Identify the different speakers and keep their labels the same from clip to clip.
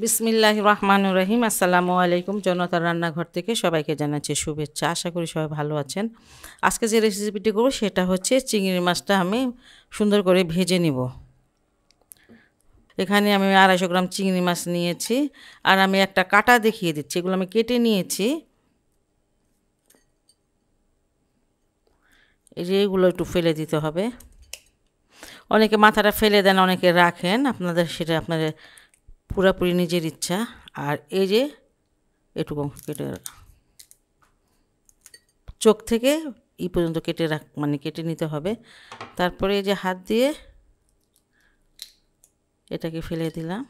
Speaker 1: বিসমিল্লাহ রহমান রহিম আসসালামু আলাইকুম জনতার রান্নাঘর থেকে সবাইকে জানাচ্ছি শুভেচ্ছা আশা করি সবাই ভালো আছেন আজকে যে রেসিপিটি করব সেটা হচ্ছে চিংড়ি মাছটা আমি সুন্দর করে ভেজে নিব এখানে আমি আড়াইশো গ্রাম চিংড়ি মাছ নিয়েছি আর আমি একটা কাটা দেখিয়ে দিচ্ছি এগুলো আমি কেটে নিয়েছি এই যে এগুলো একটু ফেলে দিতে হবে অনেকে মাথাটা ফেলে দেন অনেকে রাখেন আপনাদের সেটা আপনাদের পুরাপুরি নিজের ইচ্ছা আর এই যে এটুকু কেটে চোখ থেকে ই পর্যন্ত কেটে রাখ মানে কেটে নিতে হবে তারপরে এই যে হাত দিয়ে এটাকে ফেলে দিলাম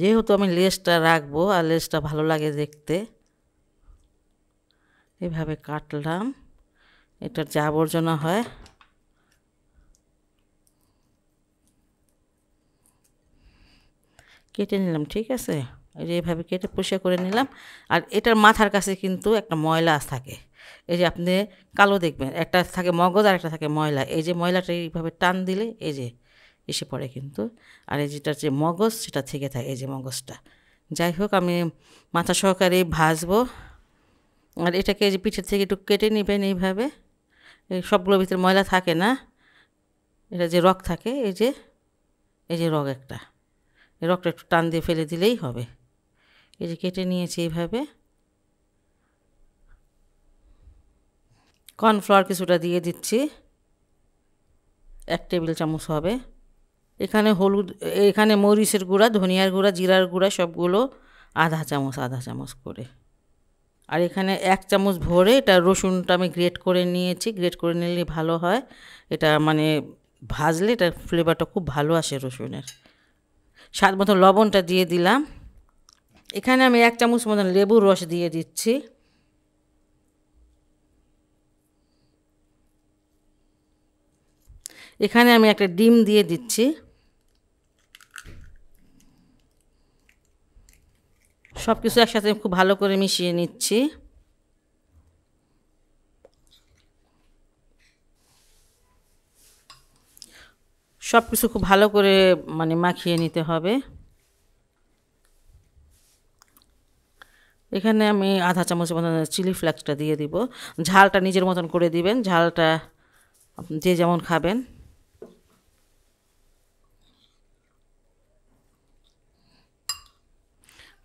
Speaker 1: যেহেতু আমি লেসটা রাখবো আর লেসটা ভালো লাগে দেখতে এভাবে কাটলাম এটার যা আবর্জনা হয় কেটে নিলাম ঠিক আছে এই যে এভাবে কেটে পরিষ্কার করে নিলাম আর এটার মাথার কাছে কিন্তু একটা ময়লা থাকে এই যে আপনি কালো দেখবেন একটা থাকে মগজ আর একটা থাকে ময়লা এই যে ময়লাটা এইভাবে টান দিলে এই যে এসে পড়ে কিন্তু আর এই যেটার যে মগজ সেটা থেকে থাকে এই যে মগজটা যাই হোক আমি মাথা সহকারে ভাজবো আর এটাকে যে পিঠের থেকে একটু কেটে নেবেন এইভাবে সবগুলোর ভিতরে ময়লা থাকে না এটা যে রক থাকে এই যে এই যে রগ একটা এই রগটা একটু টান দিয়ে ফেলে দিলেই হবে এই যে কেটে নিয়েছি এইভাবে কর্নফ্লাওয়ার কিছুটা দিয়ে দিচ্ছি এক টেবিল চামচ হবে এখানে হলুদ এখানে মরিচের গুঁড়া ধনিয়ার গুঁড়া জিরার গুঁড়া সবগুলো আধা চামচ আধা চামচ করে আর এখানে এক চামচ ভরে এটা রসুনটা আমি গ্রেট করে নিয়েছি গ্রেট করে নিলে ভালো হয় এটা মানে ভাজলে এটার ফ্লেভারটা খুব ভালো আসে রসুনের স্বাদ মতো লবণটা দিয়ে দিলাম এখানে আমি এক চামচ মতন লেবুর রস দিয়ে দিচ্ছি এখানে আমি একটা ডিম দিয়ে দিচ্ছি সব কিছু একসাথে খুব ভালো করে মিশিয়ে নিচ্ছি সব কিছু খুব ভালো করে মানে মাখিয়ে নিতে হবে এখানে আমি আধা চামচের মতন চিলি ফ্লেক্সটা দিয়ে দিব ঝালটা নিজের মতন করে দিবেন ঝালটা যে যেমন খাবেন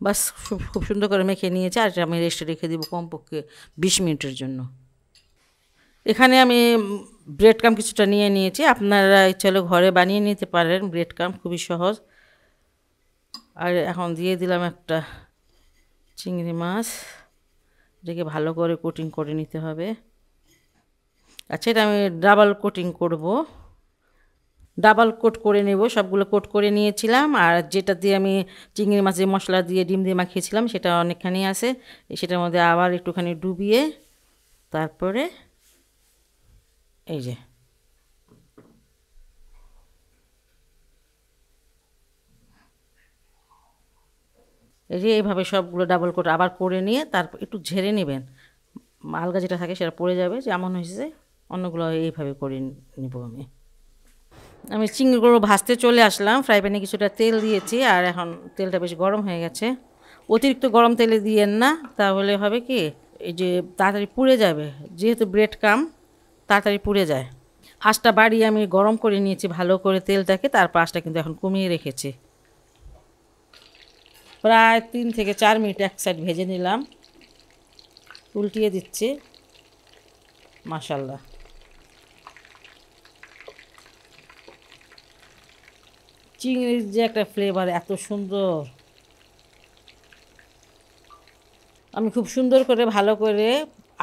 Speaker 1: বাস খুব খুব সুন্দর করে মেখে নিয়েছে আর আমি রেস্টে রেখে দিব কমপক্ষে বিশ মিনিটের জন্য এখানে আমি ব্রেড কাম কিছুটা নিয়ে নিয়েছি আপনারা চলো ঘরে বানিয়ে নিতে পারেন ব্রেড কাম খুবই সহজ আর এখন দিয়ে দিলাম একটা চিংড়ি মাছ এটাকে ভালো করে কোটিং করে নিতে হবে আচ্ছা এটা আমি ডাবল কোটিং করবো ডাবল কোট করে নেব সবগুলো কোট করে নিয়েছিলাম আর যেটা দিয়ে আমি চিংড়ি মাছের মশলা দিয়ে ডিম দিয়ে মাখিয়েছিলাম সেটা অনেকখানি আছে সেটার মধ্যে আবার একটুখানি ডুবিয়ে তারপরে এই যে এই যে এইভাবে সবগুলো ডাবল কোট আবার করে নিয়ে তারপর একটু ঝেড়ে নেবেন আলগা যেটা থাকে সেটা পড়ে যাবে যেমন হয়েছে অন্যগুলো এইভাবে করে নেব আমি আমি চিংড়িগুলো ভাজতে চলে আসলাম ফ্রাই প্যানে কিছুটা তেল দিয়েছি আর এখন তেলটা বেশ গরম হয়ে গেছে অতিরিক্ত গরম তেলে দিয়েন না তাহলে হবে কি এই যে তাড়াতাড়ি পুড়ে যাবে যেহেতু ব্রেড কাম তাড়াতাড়ি পুড়ে যায় আঁচটা বাড়িয়ে আমি গরম করে নিয়েছি ভালো করে তেলটাকে তার আঁচটা কিন্তু এখন কমিয়ে রেখেছি প্রায় তিন থেকে চার মিনিট এক সাইড ভেজে নিলাম উল্টিয়ে দিচ্ছি মাসাল্লাহ চিংড়ির যে একটা ফ্লেভার এত সুন্দর আমি খুব সুন্দর করে ভালো করে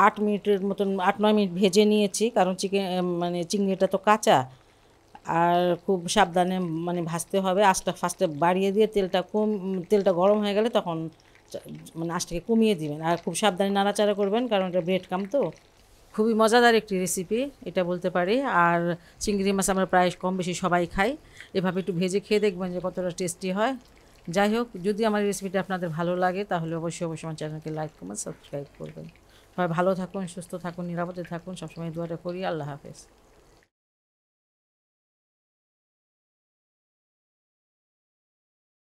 Speaker 1: আট মিনিটের মতন আট নয় মিনিট ভেজে নিয়েছি কারণ চিকেন মানে চিংড়িটা তো কাঁচা আর খুব সাবধানে মানে ভাজতে হবে আঁচটা ফার্স্টে বাড়িয়ে দিয়ে তেলটা কম তেলটা গরম হয়ে গেলে তখন মানে আঁচটাকে কমিয়ে দিবেন আর খুব সাবধানে নাড়াচাড়া করবেন কারণ এটা ব্রেড কাম তো খুবই মজাদার একটি রেসিপি এটা বলতে পারি আর চিংড়ি মাছ আমরা প্রায় কম বেশি সবাই খাই এভাবে একটু ভেজে খেয়ে দেখবেন যে কতটা টেস্টি হয় যাই হোক যদি আমার রেসিপিটা আপনাদের ভালো লাগে তাহলে অবশ্যই অবশ্যই আমার চ্যানেলকে লাইক কমেন্ট সাবস্ক্রাইব করবেন সবাই ভালো থাকুন সুস্থ থাকুন নিরাপদে থাকুন সবসময় দুয়ারে করি আল্লাহ হাফেজ